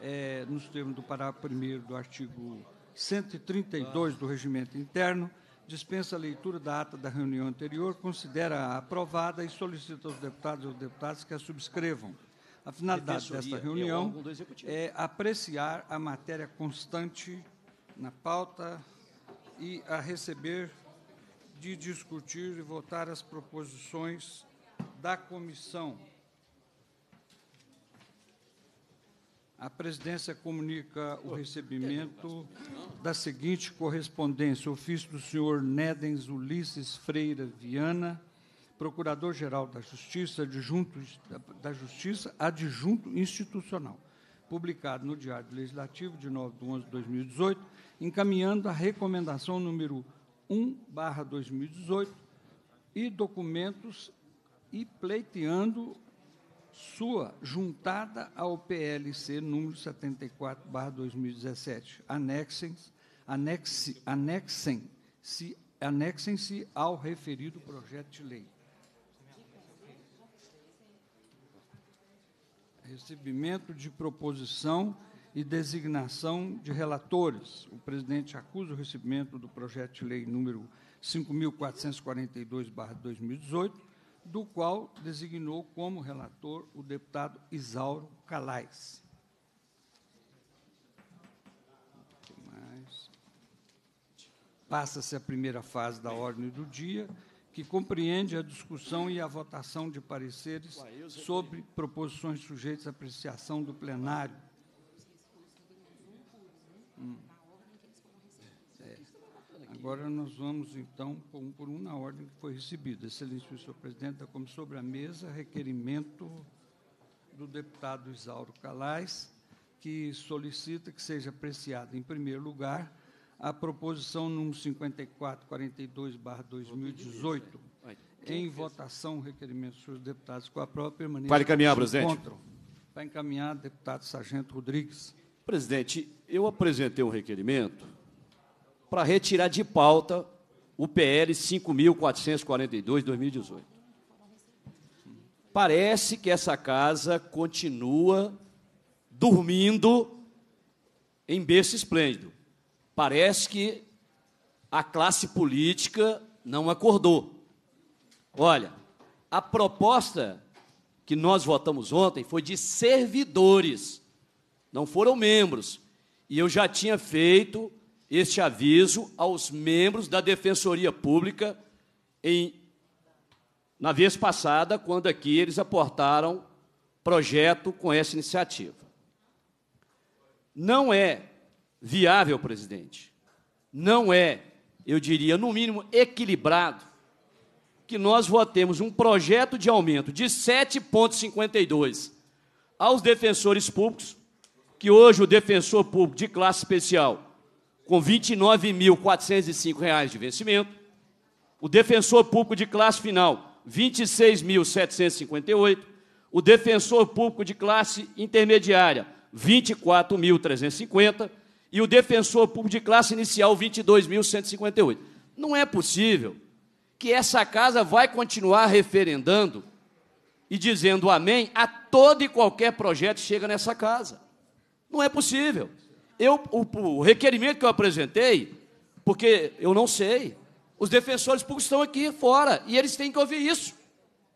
é, nos termos do parágrafo 1 do artigo 132 do Regimento Interno, dispensa a leitura da ata da reunião anterior, considera-a aprovada e solicita aos deputados e aos deputadas que a subscrevam. A finalidade desta é reunião é apreciar a matéria constante na pauta e a receber de discutir e votar as proposições da comissão. A presidência comunica o recebimento da seguinte correspondência: ofício do senhor Nedens Ulisses Freira Viana, Procurador-Geral da Justiça, adjunto da Justiça, adjunto institucional, publicado no Diário Legislativo de 9 de 11 de 2018, encaminhando a recomendação número 1/2018 e documentos e pleiteando sua juntada ao PLC número 74/2017. Anexem-se anexem, anexem, se, anexem -se ao referido projeto de lei. Recebimento de proposição e designação de relatores. O presidente acusa o recebimento do projeto de lei número 5442/2018 do qual designou como relator o deputado Isauro Calais. Passa-se a primeira fase da ordem do dia, que compreende a discussão e a votação de pareceres sobre proposições sujeitas à apreciação do plenário. Hum. Agora nós vamos, então, por, um, por um na ordem que foi recebida. Excelência, senhor presidente como sobre a mesa, requerimento do deputado Isauro Calais, que solicita que seja apreciada, em primeiro lugar, a proposição número 5442-2018, em votação, requerimento dos senhores deputados com a própria permanência. Para encaminhar, é presidente. Encontram. Para encaminhar, deputado Sargento Rodrigues. Presidente, eu apresentei um requerimento para retirar de pauta o PL 5.442 2018. Parece que essa casa continua dormindo em berço esplêndido. Parece que a classe política não acordou. Olha, a proposta que nós votamos ontem foi de servidores, não foram membros. E eu já tinha feito este aviso aos membros da Defensoria Pública em, na vez passada, quando aqui eles aportaram projeto com essa iniciativa. Não é viável, presidente, não é, eu diria, no mínimo equilibrado, que nós votemos um projeto de aumento de 7,52 aos defensores públicos, que hoje o defensor público de classe especial com R$ 29.405 de vencimento. O defensor público de classe final, R$ 26.758. O defensor público de classe intermediária, R$ 24.350. E o defensor público de classe inicial, R$ 22.158. Não é possível que essa casa vai continuar referendando e dizendo amém a todo e qualquer projeto que chega nessa casa. Não é possível eu, o, o requerimento que eu apresentei, porque eu não sei, os defensores públicos estão aqui fora e eles têm que ouvir isso.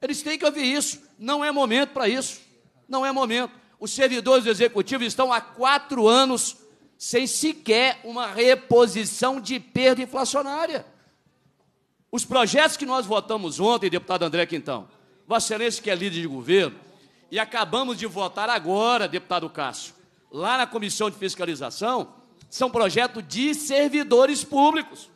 Eles têm que ouvir isso. Não é momento para isso. Não é momento. Os servidores do executivo estão há quatro anos sem sequer uma reposição de perda inflacionária. Os projetos que nós votamos ontem, deputado André Quintão, Vossa Excelência, que é líder de governo, e acabamos de votar agora, deputado Cássio, lá na comissão de fiscalização, são projetos de servidores públicos.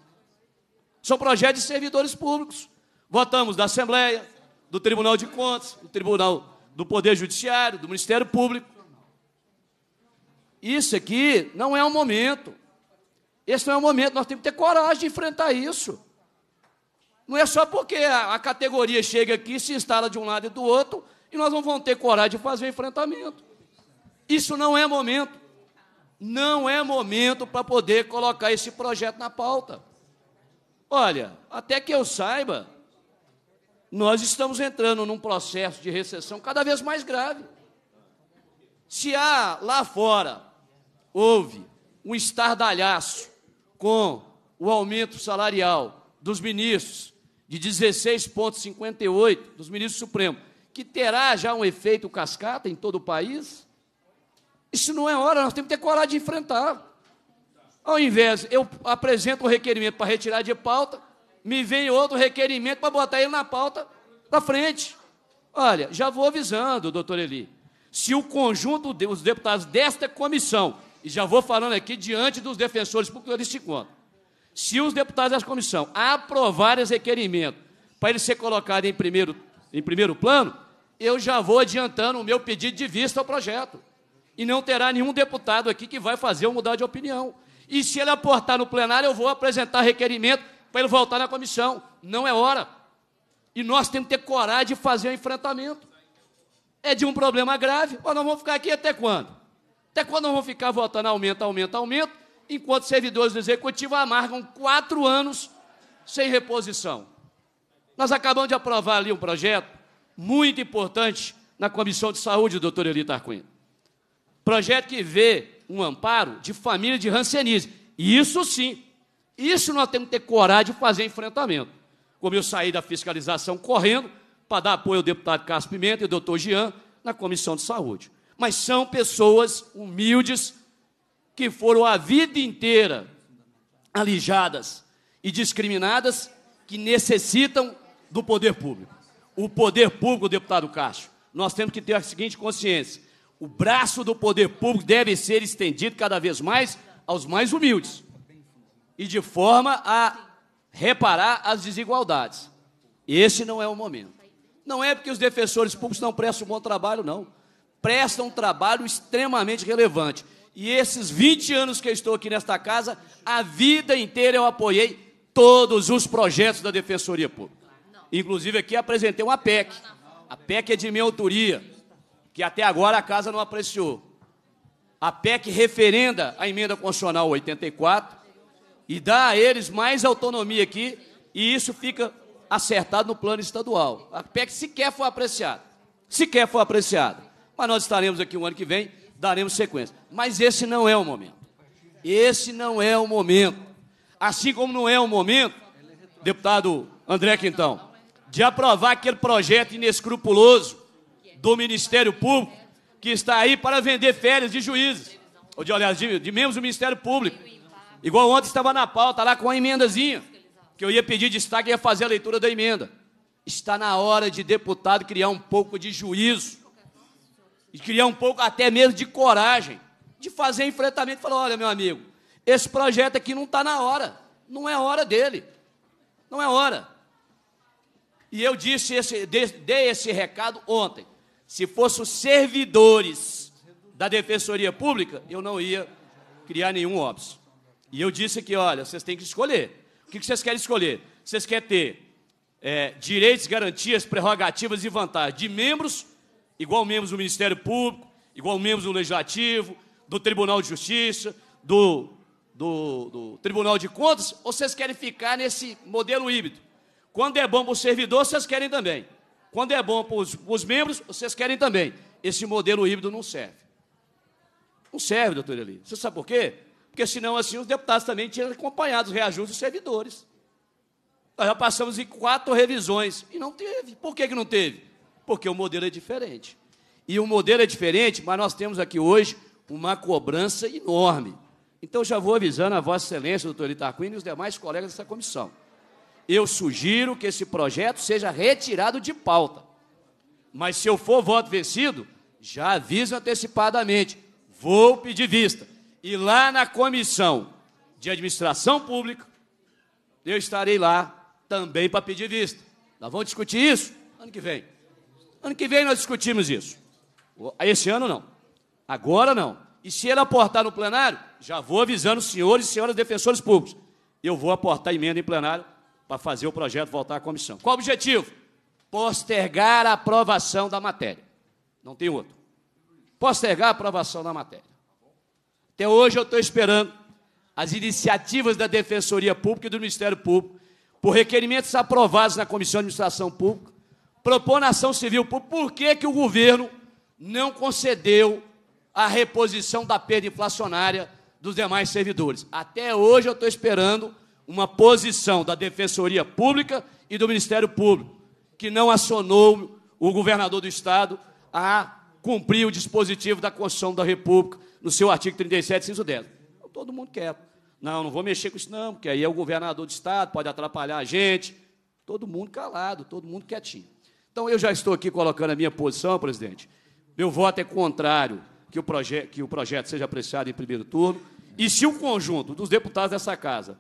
São projetos de servidores públicos. Votamos da Assembleia, do Tribunal de Contas, do Tribunal do Poder Judiciário, do Ministério Público. Isso aqui não é o momento. Esse não é o momento. Nós temos que ter coragem de enfrentar isso. Não é só porque a categoria chega aqui, se instala de um lado e do outro, e nós não vamos ter coragem de fazer o enfrentamento. Isso não é momento. Não é momento para poder colocar esse projeto na pauta. Olha, até que eu saiba, nós estamos entrando num processo de recessão cada vez mais grave. Se há lá fora houve um estardalhaço com o aumento salarial dos ministros de 16,58 dos ministros do Supremo, que terá já um efeito cascata em todo o país, isso não é hora, nós temos que ter coragem de enfrentar. Ao invés, eu apresento um requerimento para retirar de pauta, me vem outro requerimento para botar ele na pauta da frente. Olha, já vou avisando, doutor Eli, se o conjunto dos de, deputados desta comissão, e já vou falando aqui diante dos defensores públicos, eles se contam, se os deputados dessa comissão aprovarem esse requerimento para ele ser colocado em primeiro, em primeiro plano, eu já vou adiantando o meu pedido de vista ao projeto e não terá nenhum deputado aqui que vai fazer eu mudar de opinião. E se ele aportar no plenário, eu vou apresentar requerimento para ele voltar na comissão. Não é hora. E nós temos que ter coragem de fazer o um enfrentamento. É de um problema grave, mas nós vamos ficar aqui até quando? Até quando nós vamos ficar votando aumento, aumento, aumento, enquanto servidores do Executivo amargam quatro anos sem reposição? Nós acabamos de aprovar ali um projeto muito importante na Comissão de Saúde, doutor Eli Tarquino Projeto que vê um amparo de família de rancianismo. Isso sim. Isso nós temos que ter coragem de fazer enfrentamento. Como eu saí da fiscalização correndo para dar apoio ao deputado Carlos Pimenta e ao doutor Jean na Comissão de Saúde. Mas são pessoas humildes que foram a vida inteira alijadas e discriminadas que necessitam do poder público. O poder público, deputado Castro, nós temos que ter a seguinte consciência: o braço do poder público deve ser estendido cada vez mais aos mais humildes e de forma a reparar as desigualdades. Esse não é o momento. Não é porque os defensores públicos não prestam um bom trabalho, não. Prestam um trabalho extremamente relevante. E esses 20 anos que eu estou aqui nesta casa, a vida inteira eu apoiei todos os projetos da Defensoria Pública. Inclusive aqui apresentei uma PEC. A PEC é de minha autoria que até agora a casa não apreciou. A PEC referenda a emenda constitucional 84 e dá a eles mais autonomia aqui, e isso fica acertado no plano estadual. A PEC sequer foi apreciada. Sequer foi apreciada. Mas nós estaremos aqui o um ano que vem, daremos sequência. Mas esse não é o momento. Esse não é o momento. Assim como não é o momento, deputado André Quintão, de aprovar aquele projeto inescrupuloso do Ministério Público que está aí para vender férias de juízes, ou de, aliás, de, de membros do Ministério Público. Igual ontem estava na pauta lá com a emendazinha, que eu ia pedir destaque e ia fazer a leitura da emenda. Está na hora de deputado criar um pouco de juízo, e criar um pouco até mesmo de coragem, de fazer enfrentamento e falar: olha, meu amigo, esse projeto aqui não está na hora, não é hora dele, não é hora. E eu disse esse, dei esse recado ontem. Se fossem servidores da Defensoria Pública, eu não ia criar nenhum óbvio. E eu disse aqui, olha, vocês têm que escolher. O que vocês querem escolher? Vocês querem ter é, direitos, garantias, prerrogativas e vantagens de membros, igual membros do Ministério Público, igual membros do Legislativo, do Tribunal de Justiça, do, do, do Tribunal de Contas, ou vocês querem ficar nesse modelo híbrido? Quando é bom para o servidor, vocês querem também. Quando é bom para os membros, vocês querem também. Esse modelo híbrido não serve. Não serve, doutor Eli. Você sabe por quê? Porque senão, assim, os deputados também tinham acompanhado os reajustes dos servidores. Nós já passamos em quatro revisões e não teve. Por que, que não teve? Porque o modelo é diferente. E o modelo é diferente, mas nós temos aqui hoje uma cobrança enorme. Então, já vou avisando a Vossa Excelência, doutor Itaquini, e os demais colegas dessa comissão eu sugiro que esse projeto seja retirado de pauta. Mas se eu for voto vencido, já aviso antecipadamente, vou pedir vista. E lá na comissão de administração pública, eu estarei lá também para pedir vista. Nós vamos discutir isso ano que vem. Ano que vem nós discutimos isso. Esse ano não. Agora não. E se ele aportar no plenário, já vou avisando os senhores e senhoras defensores públicos. Eu vou aportar emenda em plenário para fazer o projeto voltar à comissão. Qual o objetivo? Postergar a aprovação da matéria. Não tem outro. Postergar a aprovação da matéria. Até hoje eu estou esperando as iniciativas da Defensoria Pública e do Ministério Público, por requerimentos aprovados na Comissão de Administração Pública, propor na ação civil pública por que, que o governo não concedeu a reposição da perda inflacionária dos demais servidores. Até hoje eu estou esperando uma posição da Defensoria Pública e do Ministério Público, que não acionou o governador do Estado a cumprir o dispositivo da Constituição da República, no seu artigo 37, inciso 10. Então, todo mundo quer. Não, não vou mexer com isso, não, porque aí é o governador do Estado, pode atrapalhar a gente. Todo mundo calado, todo mundo quietinho. Então, eu já estou aqui colocando a minha posição, presidente. Meu voto é contrário que o, que o projeto seja apreciado em primeiro turno. E se o conjunto dos deputados dessa casa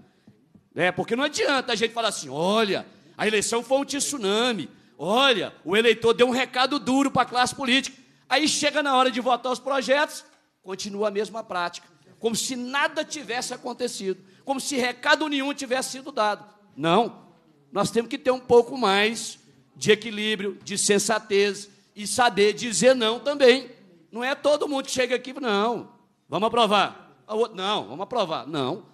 né? Porque não adianta a gente falar assim: olha, a eleição foi um tsunami, olha, o eleitor deu um recado duro para a classe política. Aí chega na hora de votar os projetos, continua a mesma prática, como se nada tivesse acontecido, como se recado nenhum tivesse sido dado. Não, nós temos que ter um pouco mais de equilíbrio, de sensatez e saber dizer não também. Não é todo mundo que chega aqui, não, vamos aprovar. Não, vamos aprovar. Não,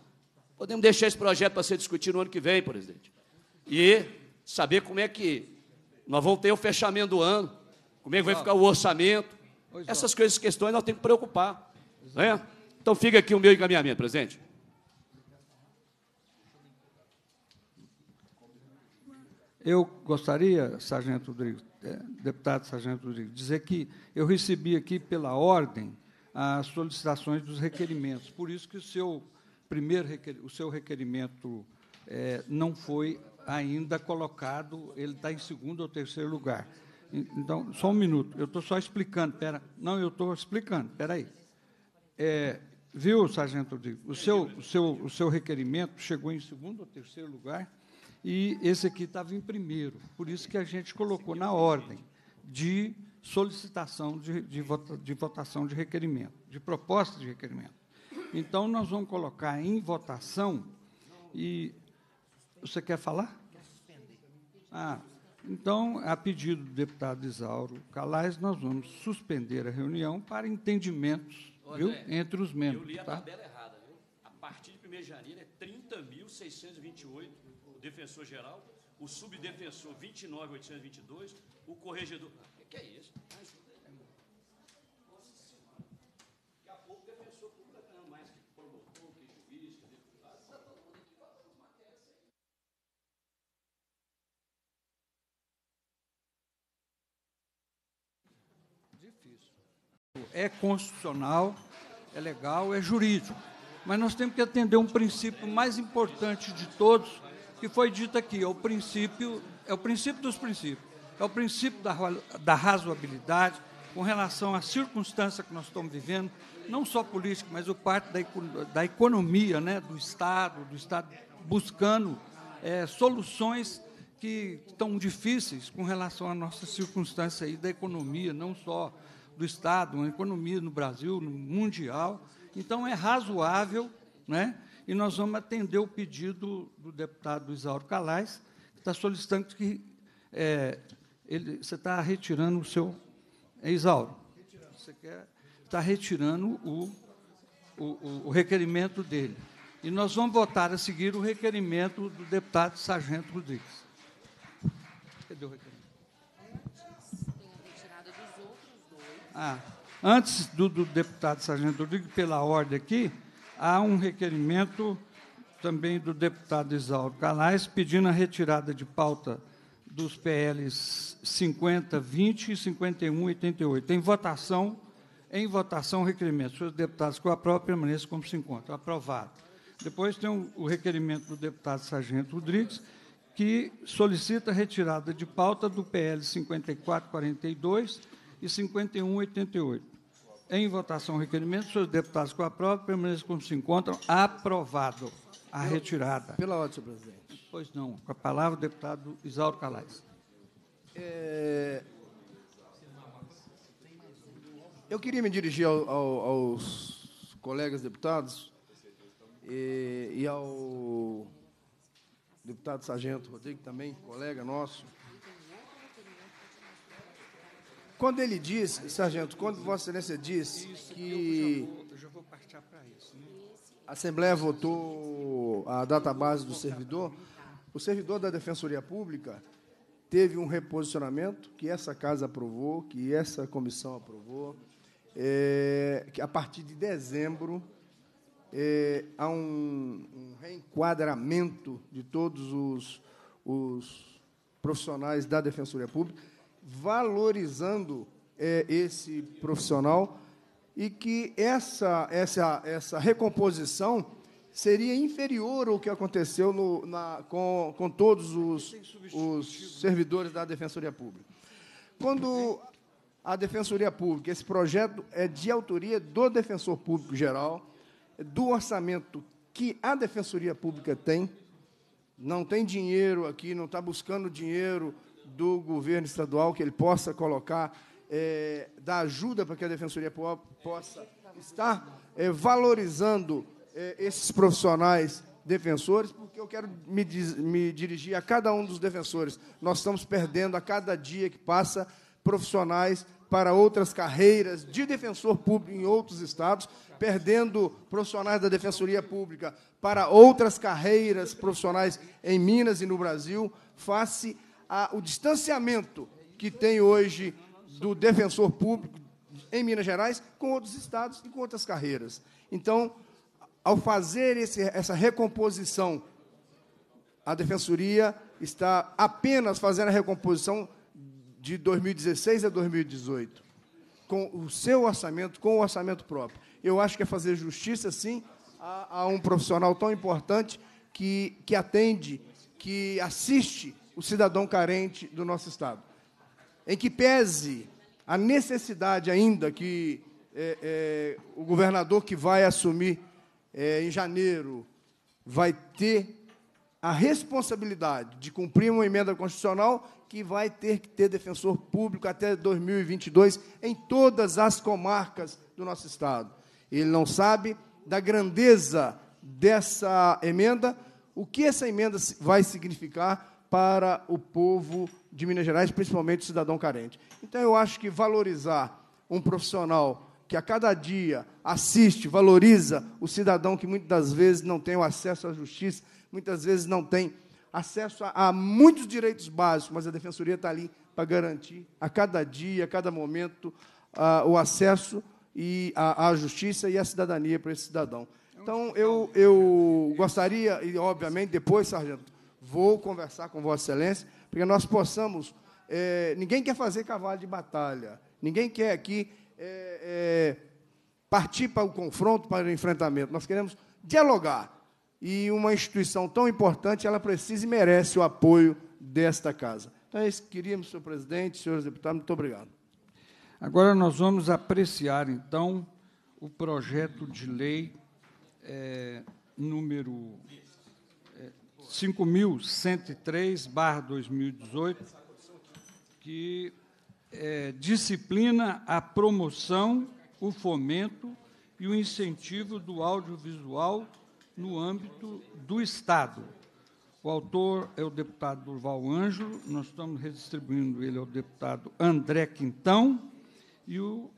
Podemos deixar esse projeto para ser discutido no ano que vem, presidente. E saber como é que nós vamos ter o fechamento do ano, como é que vai ficar o orçamento. É. Essas coisas, questões, nós temos que preocupar. Né? Então fica aqui o meu encaminhamento, presidente. Eu gostaria, Sargento Rodrigo, eh, deputado Sargento Rodrigo, dizer que eu recebi aqui pela ordem as solicitações dos requerimentos. Por isso que o seu primeiro o seu requerimento é, não foi ainda colocado, ele está em segundo ou terceiro lugar. Então, só um minuto, eu estou só explicando, pera, não, eu estou explicando, espera aí. É, viu, Sargento Rodrigo, o seu, o, seu, o seu requerimento chegou em segundo ou terceiro lugar e esse aqui estava em primeiro, por isso que a gente colocou na ordem de solicitação de, de, vota, de votação de requerimento, de proposta de requerimento. Então nós vamos colocar em votação e você quer falar? Ah, então, a pedido do deputado Isauro Calais, nós vamos suspender a reunião para entendimentos viu, entre os membros. Eu li a tá? tabela errada. Viu? A partir de 1 de janeiro é 30.628 o defensor-geral, o subdefensor 29.822, o corregedor... O ah, que é isso? é constitucional, é legal, é jurídico. Mas nós temos que atender um princípio mais importante de todos, que foi dito aqui, é o princípio, é o princípio dos princípios, é o princípio da, da razoabilidade com relação à circunstância que nós estamos vivendo, não só política, mas o parte da, da economia, né, do Estado, do Estado buscando é, soluções que estão difíceis com relação à nossa circunstância aí da economia, não só do Estado, uma economia no Brasil, no mundial. Então, é razoável, né? e nós vamos atender o pedido do deputado Isauro Calais, que está solicitando que é, ele, você está retirando o seu... É, Isauro, você quer, está retirando o, o, o requerimento dele. E nós vamos votar a seguir o requerimento do deputado Sargento Rodrigues. Cadê o requerimento? Ah, antes do, do deputado Sargento Rodrigues, pela ordem aqui, há um requerimento também do deputado Isaldo Calais pedindo a retirada de pauta dos PLs 50, 20 e 51, 88. Em votação, em votação, requerimento. Senhores deputados, com a própria permaneça como se encontra. Aprovado. Depois tem o requerimento do deputado Sargento Rodrigues, que solicita a retirada de pauta do PL 5442, e 5188. Em votação, requerimento. Senhores deputados com a prova, permaneçam como se encontram. Aprovado. A retirada. Pela ordem, senhor presidente. Pois não. Com a palavra, o deputado Isauro Calais. É... Eu queria me dirigir ao, ao, aos colegas deputados e, e ao deputado Sargento Rodrigues, também colega nosso. Quando ele diz, sargento, quando Vossa Excelência diz que. Eu já vou partir para isso. Né? A Assembleia votou a data base do servidor. O servidor da Defensoria Pública teve um reposicionamento que essa casa aprovou, que essa comissão aprovou, é, que a partir de dezembro é, há um, um, reenquadramento de todos os, os profissionais da Defensoria Pública valorizando é, esse profissional e que essa, essa, essa recomposição seria inferior ao que aconteceu no, na, com, com todos os, os servidores da Defensoria Pública. Quando a Defensoria Pública, esse projeto é de autoria do Defensor Público Geral, é do orçamento que a Defensoria Pública tem, não tem dinheiro aqui, não está buscando dinheiro do governo estadual, que ele possa colocar, é, da ajuda para que a Defensoria possa estar é, valorizando é, esses profissionais defensores, porque eu quero me, me dirigir a cada um dos defensores. Nós estamos perdendo a cada dia que passa profissionais para outras carreiras de defensor público em outros estados, perdendo profissionais da defensoria pública para outras carreiras profissionais em Minas e no Brasil, face a, o distanciamento que tem hoje do defensor público em Minas Gerais com outros estados e com outras carreiras. Então, ao fazer esse, essa recomposição, a defensoria está apenas fazendo a recomposição de 2016 a 2018, com o seu orçamento, com o orçamento próprio. Eu acho que é fazer justiça, sim, a, a um profissional tão importante que, que atende, que assiste o cidadão carente do nosso Estado. Em que pese a necessidade ainda que é, é, o governador que vai assumir é, em janeiro vai ter a responsabilidade de cumprir uma emenda constitucional que vai ter que ter defensor público até 2022 em todas as comarcas do nosso Estado. Ele não sabe da grandeza dessa emenda, o que essa emenda vai significar para o povo de Minas Gerais, principalmente o cidadão carente. Então, eu acho que valorizar um profissional que a cada dia assiste, valoriza o cidadão que muitas vezes não tem o acesso à justiça, muitas vezes não tem acesso a, a muitos direitos básicos, mas a defensoria está ali para garantir a cada dia, a cada momento, a, ah, o acesso e à justiça e à cidadania para esse cidadão. É então, eu, né? eu gostaria, e obviamente depois, sargento, vou conversar com Vossa Excelência, porque nós possamos. É, ninguém quer fazer cavalo de batalha, ninguém quer aqui é, é, partir para o confronto, para o enfrentamento. Nós queremos dialogar. E uma instituição tão importante, ela precisa e merece o apoio desta casa. Então, é isso que queríamos, senhor presidente, senhores deputados, muito obrigado. Agora nós vamos apreciar, então, o projeto de lei é, número 5.103-2018, que é, disciplina a promoção, o fomento e o incentivo do audiovisual no âmbito do Estado. O autor é o deputado Durval Ângelo, nós estamos redistribuindo ele ao deputado André Quintão, e o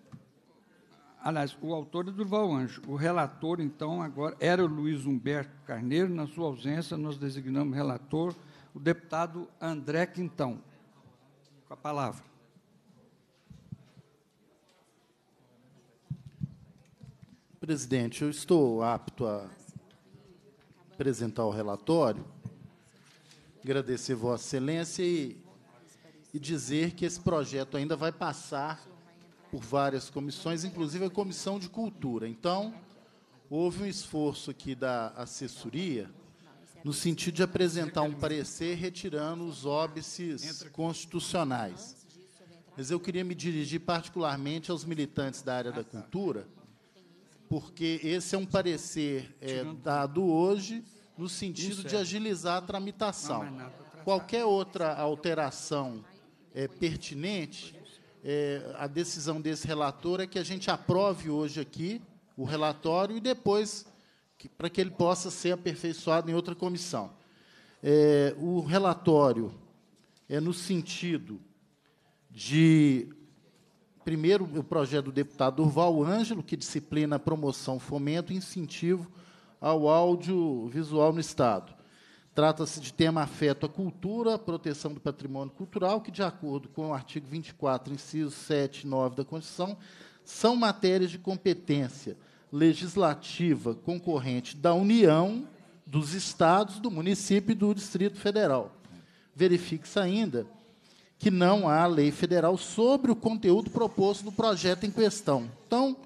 Aliás, o autor é Durval Anjo. O relator, então, agora era o Luiz Humberto Carneiro. Na sua ausência, nós designamos relator o deputado André Quintão. Com a palavra. Presidente, eu estou apto a apresentar o relatório, agradecer Vossa Excelência e, e dizer que esse projeto ainda vai passar por várias comissões, inclusive a Comissão de Cultura. Então, houve um esforço aqui da assessoria no sentido de apresentar um parecer retirando os óbices constitucionais. Mas eu queria me dirigir particularmente aos militantes da área da cultura, porque esse é um parecer é, dado hoje no sentido de agilizar a tramitação. Qualquer outra alteração é, pertinente é, a decisão desse relator é que a gente aprove hoje aqui o relatório e depois que, para que ele possa ser aperfeiçoado em outra comissão. É, o relatório é no sentido de, primeiro, o projeto do deputado Durval Ângelo, que disciplina promoção, fomento e incentivo ao audiovisual no Estado. Trata-se de tema afeto à cultura, proteção do patrimônio cultural, que, de acordo com o artigo 24, inciso 7 e 9 da Constituição, são matérias de competência legislativa concorrente da União, dos Estados, do município e do Distrito Federal. Verifique-se ainda que não há lei federal sobre o conteúdo proposto no projeto em questão. Então,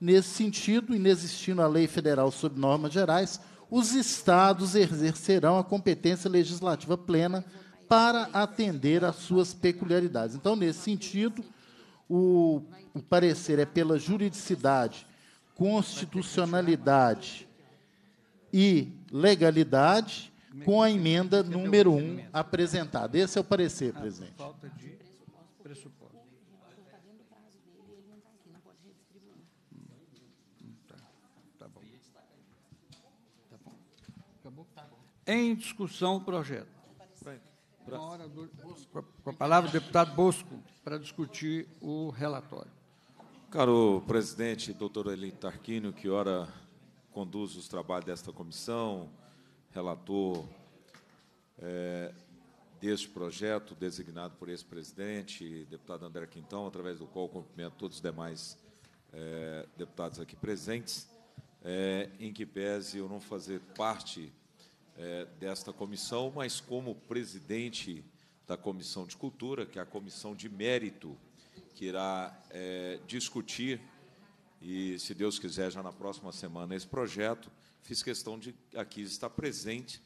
nesse sentido, inexistindo a lei federal sobre normas gerais, os estados exercerão a competência legislativa plena para atender às suas peculiaridades. Então, nesse sentido, o, o parecer é pela juridicidade, constitucionalidade e legalidade, com a emenda número 1 um apresentada. Esse é o parecer, ah, presidente. Falta de Em discussão, o projeto. com a palavra, o deputado Bosco, para discutir o relatório. Caro presidente, doutor Eli Tarquínio, que ora conduz os trabalhos desta comissão, relator é, deste projeto, designado por esse presidente, deputado André Quintão, através do qual cumprimento todos os demais é, deputados aqui presentes, é, em que pese eu não fazer parte é, desta comissão, mas como presidente da Comissão de Cultura, que é a comissão de mérito que irá é, discutir, e se Deus quiser, já na próxima semana, esse projeto, fiz questão de aqui estar presente,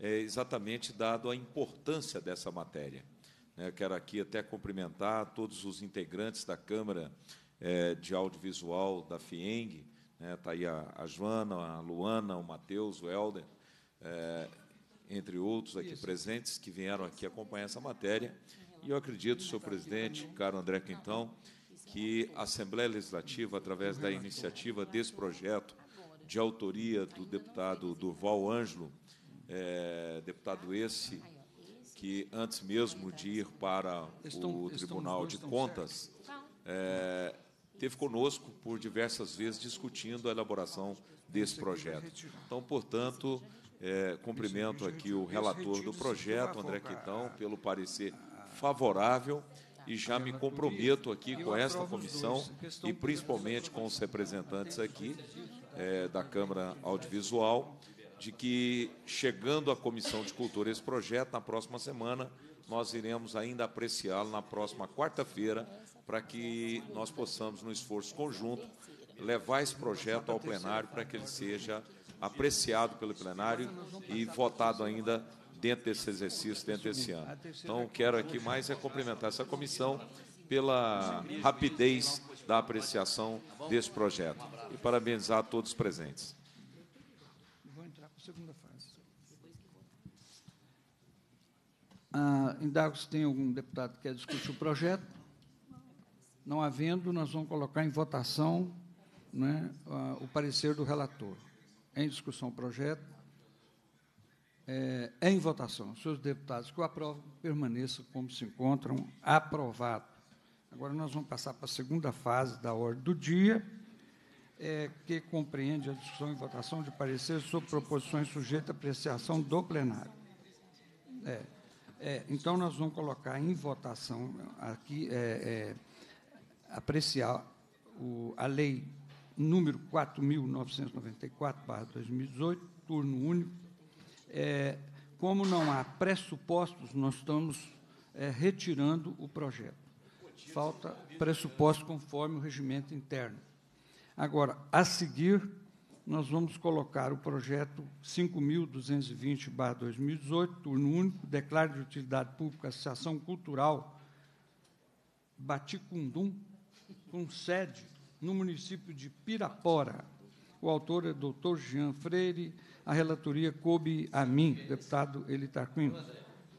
é, exatamente dado a importância dessa matéria. É, quero aqui até cumprimentar todos os integrantes da Câmara é, de Audiovisual da FIENG, está né, tá aí a, a, Joana, a Luana, o Matheus, o Helder, é, entre outros aqui Isso. presentes, que vieram aqui acompanhar essa matéria. E eu acredito, senhor presidente, caro André Quintão, que a Assembleia Legislativa, através da iniciativa desse projeto de autoria do deputado Durval Ângelo, é, deputado esse que antes mesmo de ir para o Tribunal de Contas, é, teve conosco por diversas vezes discutindo a elaboração então, desse projeto. Então, portanto, é, cumprimento aqui o relator do projeto, André Quitão, pelo parecer favorável e já me comprometo aqui com esta comissão e principalmente com os representantes aqui é, da Câmara Audiovisual, de que, chegando à Comissão de Cultura esse projeto, na próxima semana, nós iremos ainda apreciá-lo na próxima quarta-feira, para que nós possamos, no esforço conjunto, levar esse projeto ao plenário para que ele seja apreciado pelo plenário e votado ainda dentro desse exercício, dentro desse ano. Então, quero aqui mais é cumprimentar essa comissão pela rapidez da apreciação desse projeto e parabenizar a todos os presentes. Vou entrar a segunda fase. Ah, indago se tem algum deputado que quer discutir o projeto. Não havendo, nós vamos colocar em votação né, ah, o parecer do relator. Em discussão o projeto. É, em votação. Os seus deputados que o aprovam, permaneçam como se encontram. Aprovado. Agora nós vamos passar para a segunda fase da ordem do dia, é, que compreende a discussão e votação de pareceres sobre proposições sujeitas à apreciação do plenário. É, é, então, nós vamos colocar em votação aqui, é, é, apreciar o, a lei número 4.994-2018, turno único, é, como não há pressupostos, nós estamos é, retirando o projeto. Falta pressuposto conforme o regimento interno. Agora, a seguir, nós vamos colocar o projeto 5.220-2018, turno único, declaro de utilidade pública Associação Cultural Baticundum, com sede no município de Pirapora. O autor é doutor Jean Freire, a relatoria coube a mim, deputado Elitarquino.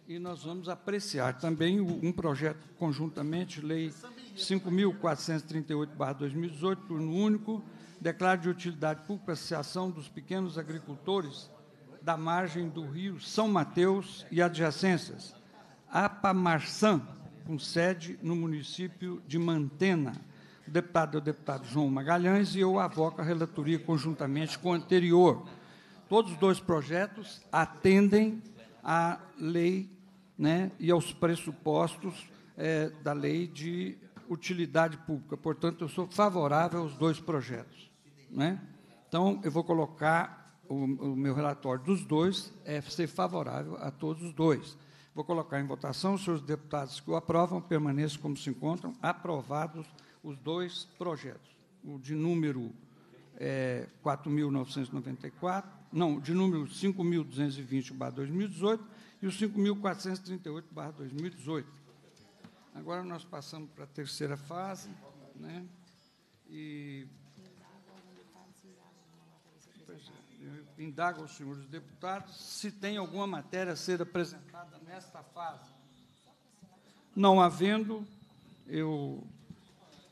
E nós vamos apreciar também um projeto conjuntamente, Lei 5.438-2018, turno único, declara de utilidade pública a Associação dos Pequenos Agricultores da margem do rio São Mateus e adjacências, Marçã, com sede no município de Mantena, o deputado é o deputado João Magalhães e eu avoco a relatoria conjuntamente com o anterior. Todos os dois projetos atendem à lei né, e aos pressupostos é, da lei de utilidade pública. Portanto, eu sou favorável aos dois projetos. Né? Então, eu vou colocar o, o meu relatório dos dois, é ser favorável a todos os dois. Vou colocar em votação. Os senhores deputados que o aprovam permaneçam como se encontram, aprovados os dois projetos. O de número é, 4.994, não, de número 5.220-2018 e o 5.438-2018. Agora nós passamos para a terceira fase, né? E é, eu indago aos senhores deputados se tem alguma matéria a ser apresentada nesta fase. Não havendo, eu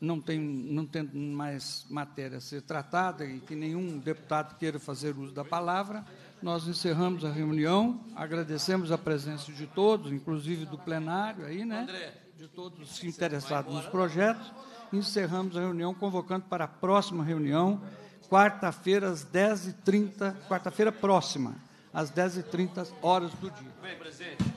não tem, não tem mais matéria a ser tratada e que nenhum deputado queira fazer uso da palavra, nós encerramos a reunião, agradecemos a presença de todos, inclusive do plenário aí, né? De todos os interessados nos projetos. Encerramos a reunião convocando para a próxima reunião, quarta-feira às 10h30, quarta-feira próxima, às 10h30 horas do dia. Bem, presidente.